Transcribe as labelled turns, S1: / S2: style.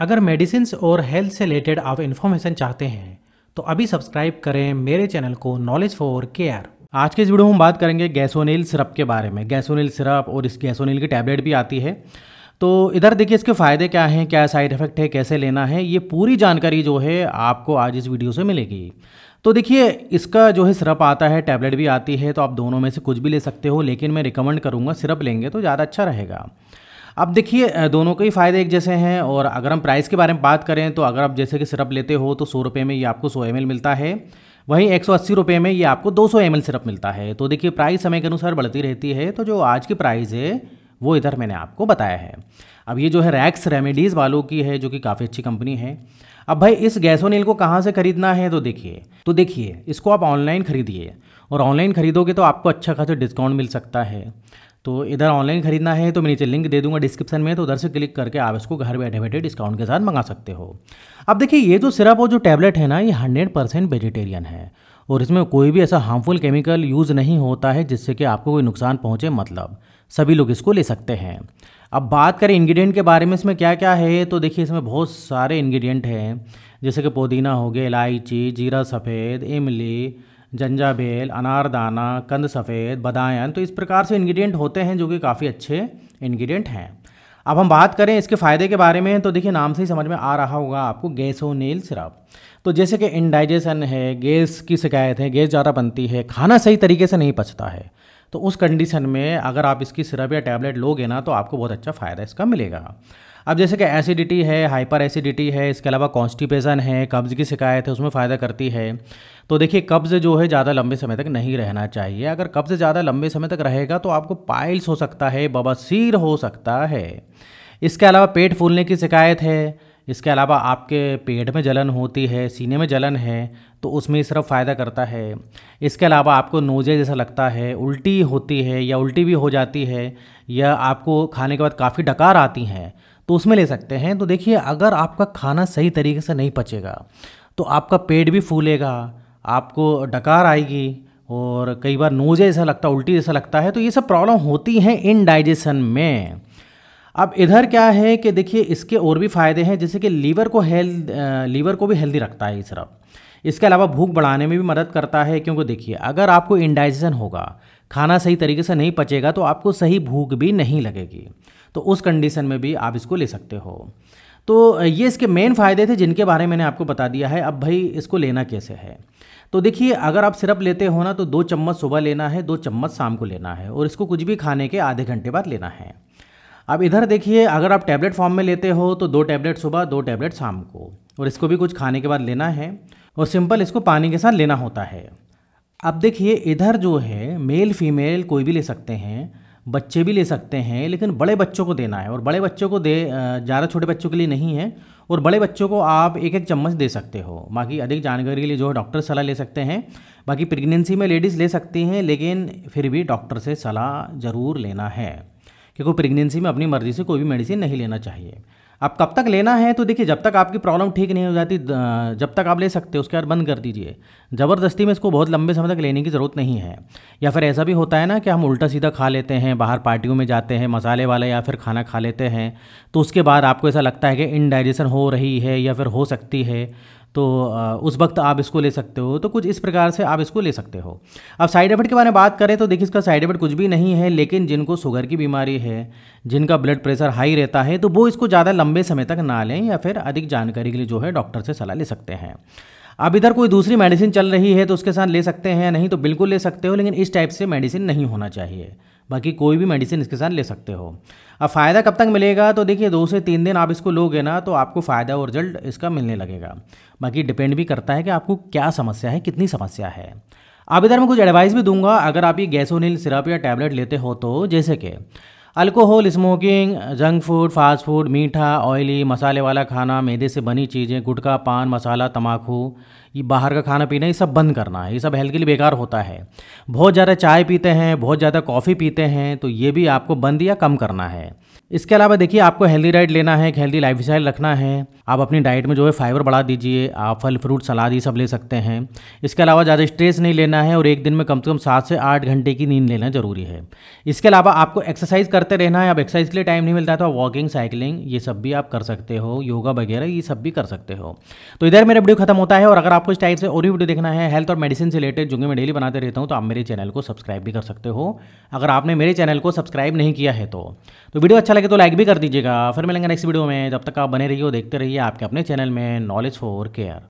S1: अगर मेडिसिन और हेल्थ से रिलेटेड आप इन्फॉर्मेशन चाहते हैं तो अभी सब्सक्राइब करें मेरे चैनल को नॉलेज फॉर केयर आज के इस वीडियो में हम बात करेंगे गैसोनील सिरप के बारे में गैसोनील सिरप और इस गैसोनील की टैबलेट भी आती है तो इधर देखिए इसके फ़ायदे क्या हैं क्या साइड इफ़ेक्ट है कैसे लेना है ये पूरी जानकारी जो है आपको आज इस वीडियो से मिलेगी तो देखिए इसका जो है सिरप आता है टैबलेट भी आती है तो आप दोनों में से कुछ भी ले सकते हो लेकिन मैं रिकमेंड करूँगा सिरप लेंगे तो ज़्यादा अच्छा रहेगा अब देखिए दोनों के ही फ़ायदे एक जैसे हैं और अगर हम प्राइस के बारे में बात करें तो अगर आप जैसे कि सिरप लेते हो तो सौ रुपये में ये आपको सौ एम मिलता है वहीं एक सौ में ये आपको दो सौ सिरप मिलता है तो देखिए प्राइस समय के अनुसार बढ़ती रहती है तो जो आज की प्राइस है वो इधर मैंने आपको बताया है अब ये जो है रैक्स रेमेडीज़ वालों की है जो कि काफ़ी अच्छी कंपनी है अब भाई इस गैसोनील को कहाँ से खरीदना है तो देखिए तो देखिए इसको आप ऑनलाइन खरीदिए और ऑनलाइन खरीदोगे तो आपको अच्छा खासा डिस्काउंट मिल सकता है तो इधर ऑनलाइन खरीदना है तो मैं नीचे लिंक दे दूंगा डिस्क्रिप्शन में तो उधर से क्लिक करके आप इसको घर बैठे बैठे डिस्काउंट के साथ मंगा सकते हो अब देखिए ये जो सिरप और जो टैबलेट है ना ये हंड्रेड परसेंट वेजिटेरियन है और इसमें कोई भी ऐसा हार्मफुल केमिकल यूज़ नहीं होता है जिससे कि आपको कोई नुकसान पहुँचे मतलब सभी लोग इसको ले सकते हैं अब बात करें इंग्रेडिएंट के बारे में इसमें क्या क्या है तो देखिए इसमें बहुत सारे इंग्रेडिएंट हैं जैसे कि पुदीना हो गया इलायची जीरा सफ़ेद इमली जंजाबेल अनारदाना कंद सफ़ेद बदायन तो इस प्रकार से इंग्रेडिएंट होते हैं जो कि काफ़ी अच्छे इंग्रेडिएंट हैं अब हम बात करें इसके फ़ायदे के बारे में तो देखिए नाम से ही समझ में आ रहा होगा आपको गैसोनील सिरप तो जैसे कि इनडाइजेशन है गैस की शिकायत है गैस ज़्यादा बनती है खाना सही तरीके से नहीं पचता है तो उस कंडीशन में अगर आप इसकी सिरप या टैबलेट लोगे ना तो आपको बहुत अच्छा फ़ायदा इसका मिलेगा अब जैसे कि एसिडिटी है हाइपर एसिडिटी है इसके अलावा कॉन्स्टिपेशन है कब्ज़ की शिकायत है उसमें फ़ायदा करती है तो देखिए कब्ज़ जो है ज़्यादा लंबे समय तक नहीं रहना चाहिए अगर कब्ज़ ज़्यादा लंबे समय तक रहेगा तो आपको पाइल्स हो सकता है बबासीर हो सकता है इसके अलावा पेट फूलने की शिकायत है इसके अलावा आपके पेट में जलन होती है सीने में जलन है तो उसमें सिर्फ फ़ायदा करता है इसके अलावा आपको नोजे जैसा लगता है उल्टी होती है या उल्टी भी हो जाती है या आपको खाने के बाद काफ़ी डकार आती हैं तो उसमें ले सकते हैं तो देखिए अगर आपका खाना सही तरीके से नहीं पचेगा तो आपका पेट भी फूलेगा आपको डकार आएगी और कई बार नोज जैसा लगता है उल्टी जैसा लगता है तो ये सब प्रॉब्लम होती हैं इन डाइजेशन में अब इधर क्या है कि देखिए इसके और भी फ़ायदे हैं जैसे कि लीवर को हेल्थ लीवर को भी हेल्दी रखता है ये स़रफ़ इसके अलावा भूख बढ़ाने में भी मदद करता है क्योंकि देखिए अगर आपको इनडाइजेशन होगा खाना सही तरीके से नहीं पचेगा तो आपको सही भूख भी नहीं लगेगी तो उस कंडीशन में भी आप इसको ले सकते हो तो ये इसके मेन फ़ायदे थे जिनके बारे में मैंने आपको बता दिया है अब भाई इसको लेना कैसे है तो देखिए अगर आप सिरप लेते हो ना तो दो चम्मच सुबह लेना है दो चम्मच शाम को लेना है और इसको कुछ भी खाने के आधे घंटे बाद लेना है अब इधर देखिए अगर आप टैबलेट फॉर्म में लेते हो तो दो टैबलेट सुबह दो टैबलेट शाम को और इसको भी कुछ खाने के बाद लेना है और सिंपल इसको पानी के साथ लेना होता है अब देखिए इधर जो है मेल फीमेल कोई भी ले सकते हैं बच्चे भी ले सकते हैं लेकिन बड़े बच्चों को देना है और बड़े बच्चों को दे ज़्यादा छोटे बच्चों के लिए नहीं है और बड़े बच्चों को आप एक एक चम्मच दे सकते हो बाकी अधिक जानकारी के लिए जो है डॉक्टर सलाह ले सकते हैं बाकी प्रेगनेंसी में लेडीज़ ले सकती हैं लेकिन फिर भी डॉक्टर से सलाह ज़रूर लेना है क्योंकि प्रेगनेंसी में अपनी मर्ज़ी से कोई भी मेडिसिन नहीं लेना चाहिए अब कब तक लेना है तो देखिए जब तक आपकी प्रॉब्लम ठीक नहीं हो जाती जब तक आप ले सकते हो उसके बाद बंद कर दीजिए ज़बरदस्ती में इसको बहुत लंबे समय तक लेने की ज़रूरत नहीं है या फिर ऐसा भी होता है ना कि हम उल्टा सीधा खा लेते हैं बाहर पार्टियों में जाते हैं मसाले वाला या फिर खाना खा लेते हैं तो उसके बाद आपको ऐसा लगता है कि इनडाइजेशन हो रही है या फिर हो सकती है तो उस वक्त आप इसको ले सकते हो तो कुछ इस प्रकार से आप इसको ले सकते हो अब साइड इफेक्ट के बारे में बात करें तो देखिए इसका साइड इफेक्ट कुछ भी नहीं है लेकिन जिनको शुगर की बीमारी है जिनका ब्लड प्रेशर हाई रहता है तो वो इसको ज़्यादा लंबे समय तक ना लें या फिर अधिक जानकारी के लिए जो है डॉक्टर से सलाह ले सकते हैं अब इधर कोई दूसरी मेडिसिन चल रही है तो उसके साथ ले सकते हैं नहीं तो बिल्कुल ले सकते हो लेकिन इस टाइप से मेडिसिन नहीं होना चाहिए बाकी कोई भी मेडिसिन इसके साथ ले सकते हो अब फ़ायदा कब तक मिलेगा तो देखिए दो से तीन दिन आप इसको लोगे ना तो आपको फ़ायदा और रिजल्ट इसका मिलने लगेगा बाकी डिपेंड भी करता है कि आपको क्या समस्या है कितनी समस्या है अब इधर मैं कुछ एडवाइस भी दूंगा अगर आप ये गैसोनिल सिरप या टैबलेट लेते हो तो जैसे कि alcohol smoking junk food fast food मीठा ऑयली मसाले वाला खाना मैदे से बनी चीज़ें गुटखा पान मसाला तम्बाकू ये बाहर का खाना पीना ये सब बंद करना है ये सब हेल्थ के लिए बेकार होता है बहुत ज़्यादा चाय पीते हैं बहुत ज़्यादा कॉफ़ी पीते हैं तो ये भी आपको बंद या कम करना है इसके अलावा देखिए आपको हेल्दी डाइट लेना है एक हेल्दी लाइफ स्टाइल रखना है आप अपनी डाइट में जो है फाइबर बढ़ा दीजिए आप फल फ्रूट सलाद ये सब ले सकते हैं इसके अलावा ज़्यादा स्ट्रेस नहीं लेना है और एक दिन में कम से कम सात से आठ घंटे की नींद लेना ज़रूरी है इसके अलावा आपको एक्सरसाइज करते रहना है अब एक्सरसाइज के लिए टाइम नहीं मिलता तो आप वॉकिंग साइकिलिंग ये सब भी आप कर सकते हो योगा वगैरह ये सब भी कर सकते हो तो इधर मेरा वीडियो खत्म होता है और अगर आप आपको इस टाइप से और भी वीडियो देखना है हेल्थ और मेडिसिन से रिलेटेड जो कि मैं डेली बनाते रहता हूँ तो आप मेरे चैनल को सब्सक्राइब भी कर सकते हो अगर आपने मेरे चैनल को सब्सक्राइब नहीं किया है तो तो वीडियो अच्छा लगे तो लाइक भी कर दीजिएगा फिर मिलेंगे नेक्स्ट वीडियो में जब तक आप बने रहिए देखते रहिए आपके अपने चैनल में नॉलेज फॉर केयर